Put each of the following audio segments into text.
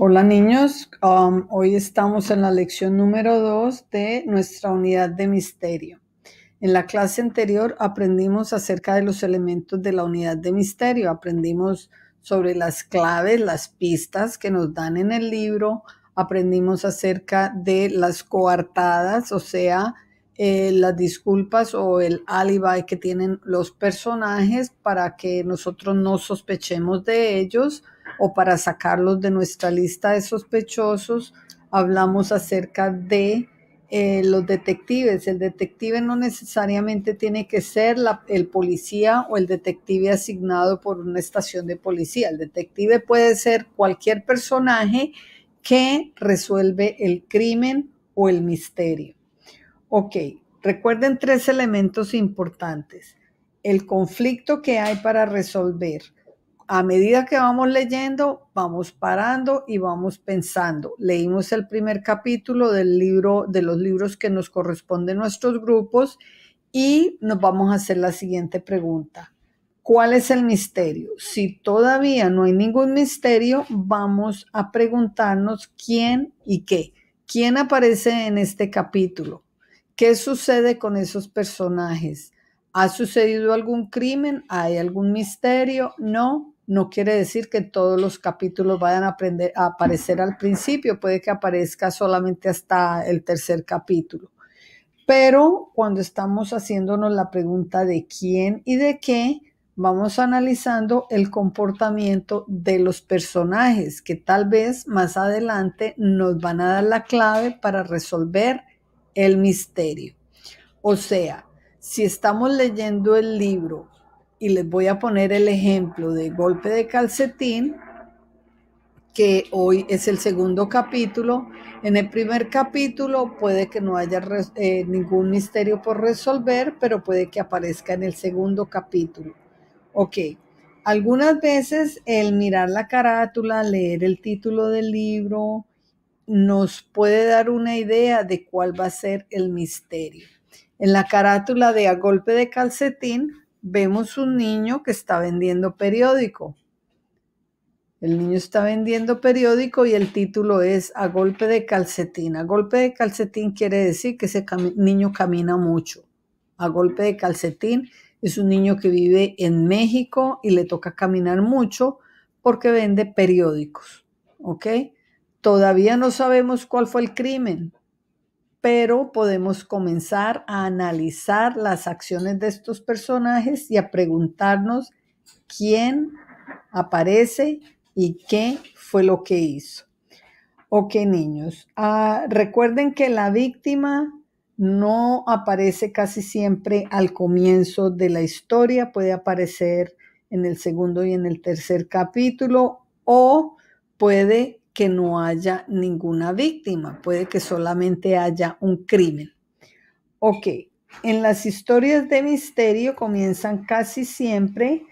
Hola niños, um, hoy estamos en la lección número 2 de nuestra unidad de misterio. En la clase anterior aprendimos acerca de los elementos de la unidad de misterio, aprendimos sobre las claves, las pistas que nos dan en el libro, aprendimos acerca de las coartadas, o sea, eh, las disculpas o el alibi que tienen los personajes para que nosotros no sospechemos de ellos o para sacarlos de nuestra lista de sospechosos, hablamos acerca de eh, los detectives. El detective no necesariamente tiene que ser el policía o el detective asignado por una estación de policía. El detective puede ser cualquier personaje que resuelve el crimen o el misterio. Ok, recuerden tres elementos importantes. El conflicto que hay para resolver, a medida que vamos leyendo, vamos parando y vamos pensando. Leímos el primer capítulo del libro, de los libros que nos corresponden nuestros grupos y nos vamos a hacer la siguiente pregunta. ¿Cuál es el misterio? Si todavía no hay ningún misterio, vamos a preguntarnos quién y qué. ¿Quién aparece en este capítulo? ¿Qué sucede con esos personajes? ¿Ha sucedido algún crimen? ¿Hay algún misterio? No no quiere decir que todos los capítulos vayan a, aparecer al principio, puede que aparezca solamente hasta el tercer capítulo. Pero cuando estamos haciéndonos la pregunta de quién y de qué, vamos analizando el comportamiento de los personajes que tal vez más adelante nos van a dar la clave para resolver el misterio. O sea, si estamos leyendo el libro y les voy a poner el ejemplo de golpe de calcetín, que hoy es el segundo capítulo. En el primer capítulo puede que no haya eh, ningún misterio por resolver, pero puede que aparezca en el segundo capítulo. Ok, algunas veces el mirar la carátula, leer el título del libro, nos puede dar una idea de cuál va a ser el misterio. En la carátula de A Golpe de Calcetín vemos un niño que está vendiendo periódico. El niño está vendiendo periódico y el título es A golpe de calcetín. A golpe de calcetín quiere decir que ese niño camina mucho. A golpe de calcetín es un niño que vive en México y le toca caminar mucho porque vende periódicos. ¿Ok? Todavía no sabemos cuál fue el crimen pero podemos comenzar a analizar las acciones de estos personajes y a preguntarnos quién aparece y qué fue lo que hizo. Ok, niños, ah, recuerden que la víctima no aparece casi siempre al comienzo de la historia, puede aparecer en el segundo y en el tercer capítulo o puede que no haya ninguna víctima, puede que solamente haya un crimen. Ok, en las historias de misterio comienzan casi siempre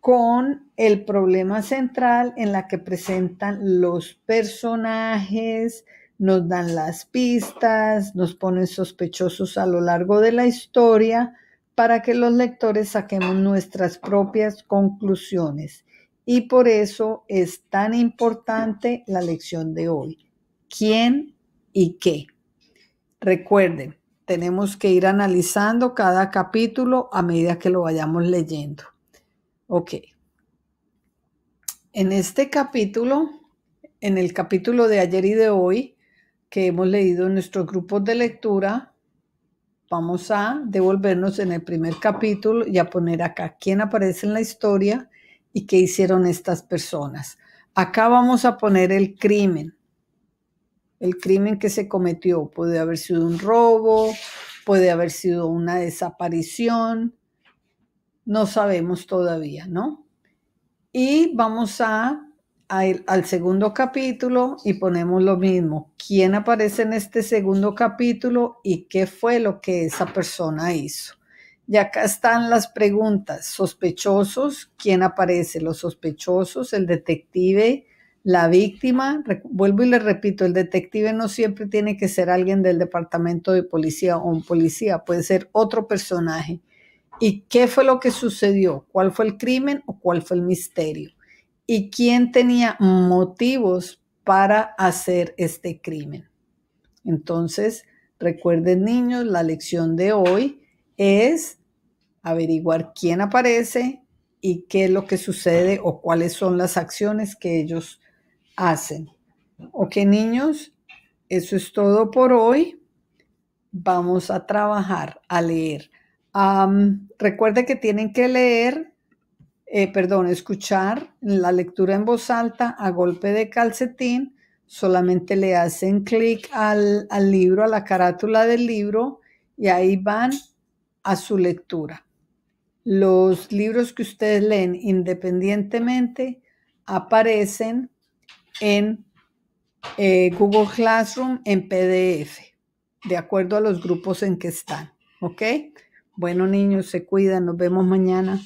con el problema central en la que presentan los personajes, nos dan las pistas, nos ponen sospechosos a lo largo de la historia para que los lectores saquemos nuestras propias conclusiones. Y por eso es tan importante la lección de hoy. ¿Quién y qué? Recuerden, tenemos que ir analizando cada capítulo a medida que lo vayamos leyendo. Ok. En este capítulo, en el capítulo de ayer y de hoy, que hemos leído en nuestros grupos de lectura, vamos a devolvernos en el primer capítulo y a poner acá quién aparece en la historia, y qué hicieron estas personas. Acá vamos a poner el crimen, el crimen que se cometió. Puede haber sido un robo, puede haber sido una desaparición, no sabemos todavía, ¿no? Y vamos a, al segundo capítulo y ponemos lo mismo. ¿Quién aparece en este segundo capítulo y qué fue lo que esa persona hizo? Y acá están las preguntas. Sospechosos, ¿quién aparece? Los sospechosos, el detective, la víctima. Vuelvo y les repito, el detective no siempre tiene que ser alguien del departamento de policía o un policía, puede ser otro personaje. ¿Y qué fue lo que sucedió? ¿Cuál fue el crimen o cuál fue el misterio? ¿Y quién tenía motivos para hacer este crimen? Entonces, recuerden niños, la lección de hoy es averiguar quién aparece y qué es lo que sucede o cuáles son las acciones que ellos hacen. Ok, niños, eso es todo por hoy. Vamos a trabajar, a leer. recuerde que tienen que leer, eh, perdón, escuchar la lectura en voz alta a golpe de calcetín. Solamente le hacen clic al, al libro, a la carátula del libro, y ahí van a su lectura los libros que ustedes leen independientemente aparecen en eh, Google Classroom en PDF, de acuerdo a los grupos en que están. ¿Ok? Bueno, niños, se cuidan. Nos vemos mañana.